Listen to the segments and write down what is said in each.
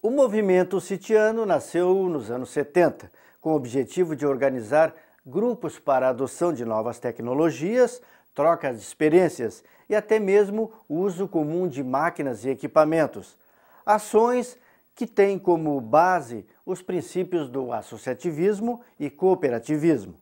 O movimento sitiano nasceu nos anos 70, com o objetivo de organizar grupos para a adoção de novas tecnologias, troca de experiências e até mesmo o uso comum de máquinas e equipamentos. Ações que têm como base os princípios do associativismo e cooperativismo.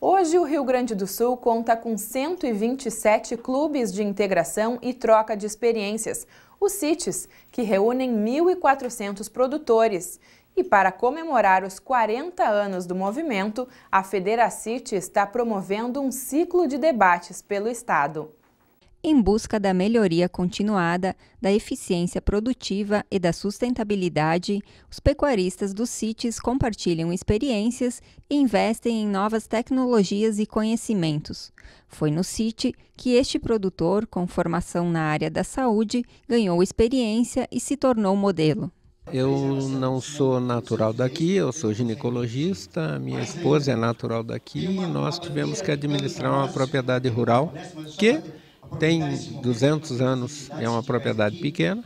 Hoje, o Rio Grande do Sul conta com 127 clubes de integração e troca de experiências, os CITES, que reúnem 1.400 produtores. E para comemorar os 40 anos do movimento, a Federacite está promovendo um ciclo de debates pelo Estado em busca da melhoria continuada da eficiência produtiva e da sustentabilidade, os pecuaristas dos CITES compartilham experiências e investem em novas tecnologias e conhecimentos. Foi no CITE que este produtor, com formação na área da saúde, ganhou experiência e se tornou modelo. Eu não sou natural daqui, eu sou ginecologista, minha esposa é natural daqui e nós tivemos que administrar uma propriedade rural que tem 200 anos, é uma propriedade pequena,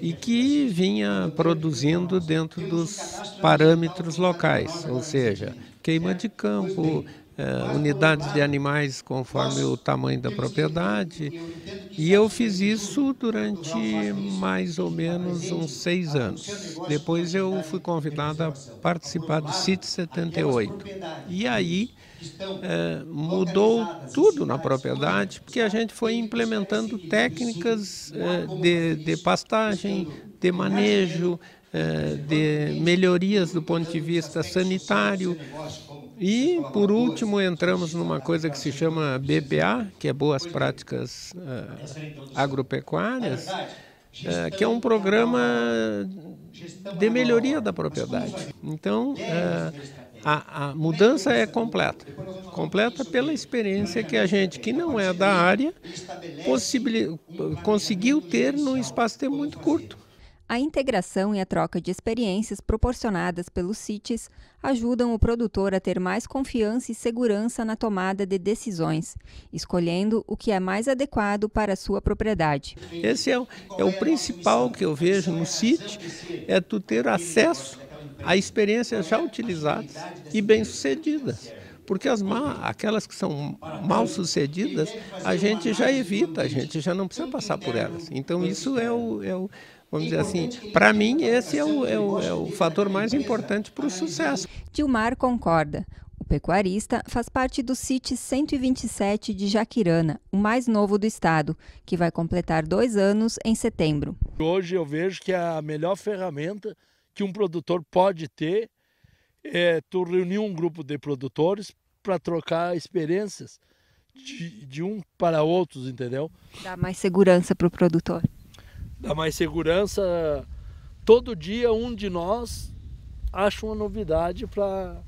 e que vinha produzindo dentro dos parâmetros locais, ou seja, queima de campo, Uh, unidades de animais conforme o tamanho da propriedade. E eu fiz isso durante mais ou menos uns seis anos. Depois eu fui convidado a participar do CIT 78. E aí é, mudou tudo na propriedade, porque a gente foi implementando técnicas é, de, de pastagem, de manejo, de melhorias do ponto de vista sanitário e, por último, entramos numa coisa que se chama BPA, que é Boas Práticas uh, Agropecuárias, uh, que é um programa de melhoria da propriedade. Então, uh, a, a, mudança é completa. Completa pela experiência que a gente que não é da área conseguiu ter num espaço de tempo muito curto. A integração e a troca de experiências proporcionadas pelos CITES ajudam o produtor a ter mais confiança e segurança na tomada de decisões, escolhendo o que é mais adequado para a sua propriedade. Esse é, o, é o principal que eu vejo no CIT, é tu ter acesso a experiências já utilizadas e bem-sucedidas porque as má, aquelas que são mal sucedidas, a gente já evita, a gente já não precisa passar por elas. Então isso é o, é o, vamos dizer assim, para mim esse é o, é o, é o fator mais importante para o sucesso. Dilmar concorda. O pecuarista faz parte do CIT 127 de Jaquirana, o mais novo do estado, que vai completar dois anos em setembro. Hoje eu vejo que a melhor ferramenta que um produtor pode ter é tu reunir um grupo de produtores para trocar experiências de, de um para outros, entendeu? Dá mais segurança para o produtor dá mais segurança. Todo dia um de nós acha uma novidade para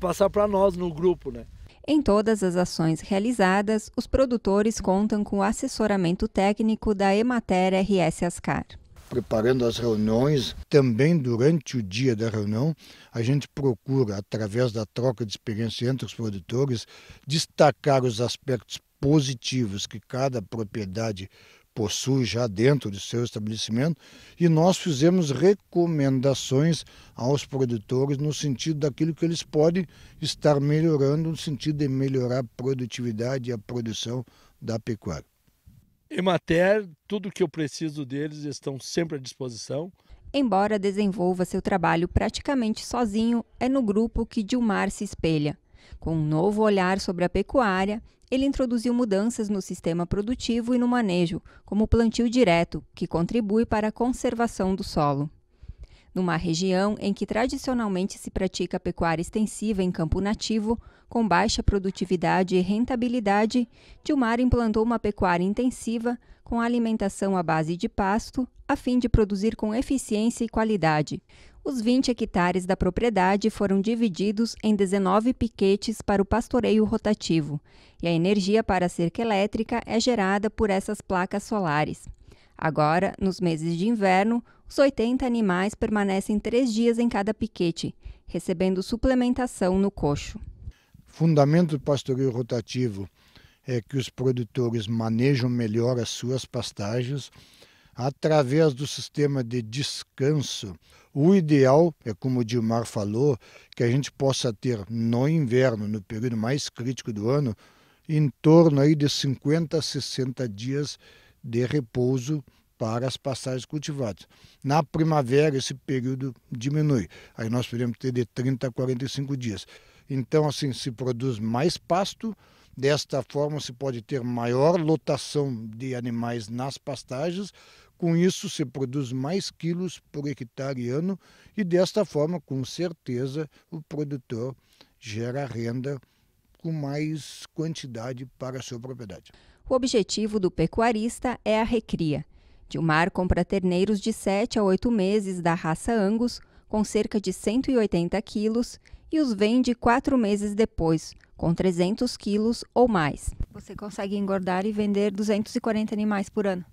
passar para nós no grupo, né? Em todas as ações realizadas, os produtores contam com o assessoramento técnico da Emater RS Ascar. Preparando as reuniões, também durante o dia da reunião, a gente procura, através da troca de experiência entre os produtores, destacar os aspectos positivos que cada propriedade possui já dentro de seu estabelecimento, e nós fizemos recomendações aos produtores no sentido daquilo que eles podem estar melhorando, no sentido de melhorar a produtividade e a produção da pecuária. Emater, tudo que eu preciso deles estão sempre à disposição. Embora desenvolva seu trabalho praticamente sozinho, é no grupo que Dilmar se espelha. Com um novo olhar sobre a pecuária, ele introduziu mudanças no sistema produtivo e no manejo, como o plantio direto, que contribui para a conservação do solo numa região em que tradicionalmente se pratica pecuária extensiva em campo nativo, com baixa produtividade e rentabilidade, Dilmar implantou uma pecuária intensiva com alimentação à base de pasto, a fim de produzir com eficiência e qualidade. Os 20 hectares da propriedade foram divididos em 19 piquetes para o pastoreio rotativo, e a energia para a cerca elétrica é gerada por essas placas solares. Agora, nos meses de inverno, os 80 animais permanecem três dias em cada piquete, recebendo suplementação no coxo. Fundamento do pastoreio rotativo é que os produtores manejam melhor as suas pastagens através do sistema de descanso. O ideal é, como o Dilmar falou, que a gente possa ter no inverno, no período mais crítico do ano, em torno aí de 50 a 60 dias de repouso para as pastagens cultivadas. Na primavera, esse período diminui. Aí nós podemos ter de 30 a 45 dias. Então, assim, se produz mais pasto, desta forma se pode ter maior lotação de animais nas pastagens, com isso se produz mais quilos por hectare ano e desta forma, com certeza, o produtor gera renda com mais quantidade para a sua propriedade. O objetivo do pecuarista é a recria. Dilmar compra terneiros de 7 a 8 meses da raça Angus, com cerca de 180 quilos, e os vende quatro meses depois, com 300 quilos ou mais. Você consegue engordar e vender 240 animais por ano?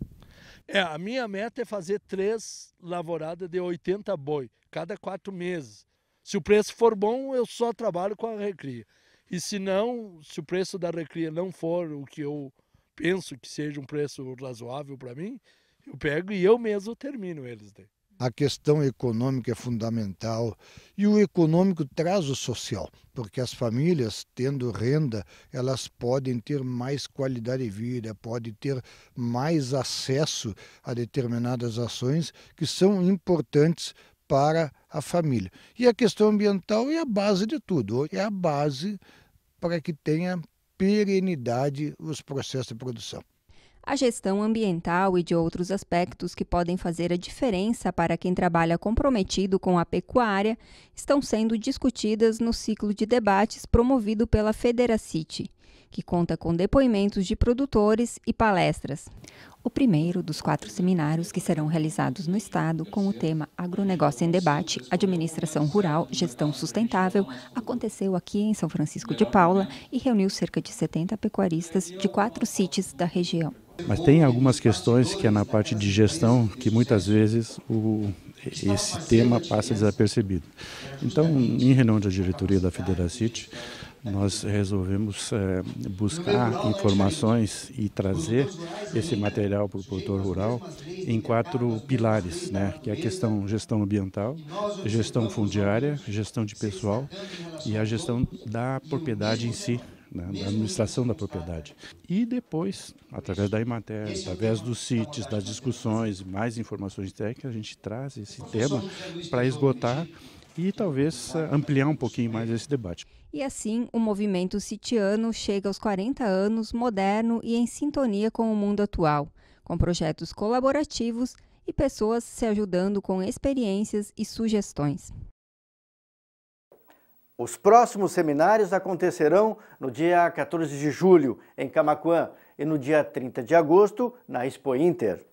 É, a minha meta é fazer três lavouradas de 80 boi, cada quatro meses. Se o preço for bom, eu só trabalho com a recria. E se não, se o preço da recria não for o que eu penso que seja um preço razoável para mim, eu pego e eu mesmo termino eles. Daí. A questão econômica é fundamental e o econômico traz o social, porque as famílias, tendo renda, elas podem ter mais qualidade de vida, podem ter mais acesso a determinadas ações que são importantes para a família. E a questão ambiental é a base de tudo, é a base para que tenha perenidade os processos de produção. A gestão ambiental e de outros aspectos que podem fazer a diferença para quem trabalha comprometido com a pecuária estão sendo discutidas no ciclo de debates promovido pela Federacity que conta com depoimentos de produtores e palestras. O primeiro dos quatro seminários que serão realizados no Estado com o tema Agronegócio em Debate, Administração Rural, Gestão Sustentável, aconteceu aqui em São Francisco de Paula e reuniu cerca de 70 pecuaristas de quatro sítios da região. Mas tem algumas questões que é na parte de gestão que muitas vezes o, esse tema passa desapercebido. Então, em reunião da diretoria da Federacite, nós resolvemos é, buscar informações e trazer esse material para o produtor rural em quatro pilares, né? que é a questão gestão ambiental, gestão fundiária, gestão de pessoal e a gestão da propriedade em si, né, da administração da propriedade. E depois, através da Imater, através dos sítios, das discussões, mais informações técnicas, a gente traz esse tema para esgotar e talvez eh, ampliar um pouquinho mais esse debate. E assim, o movimento sitiano chega aos 40 anos moderno e em sintonia com o mundo atual, com projetos colaborativos e pessoas se ajudando com experiências e sugestões. Os próximos seminários acontecerão no dia 14 de julho, em Camacuã, e no dia 30 de agosto, na Expo Inter.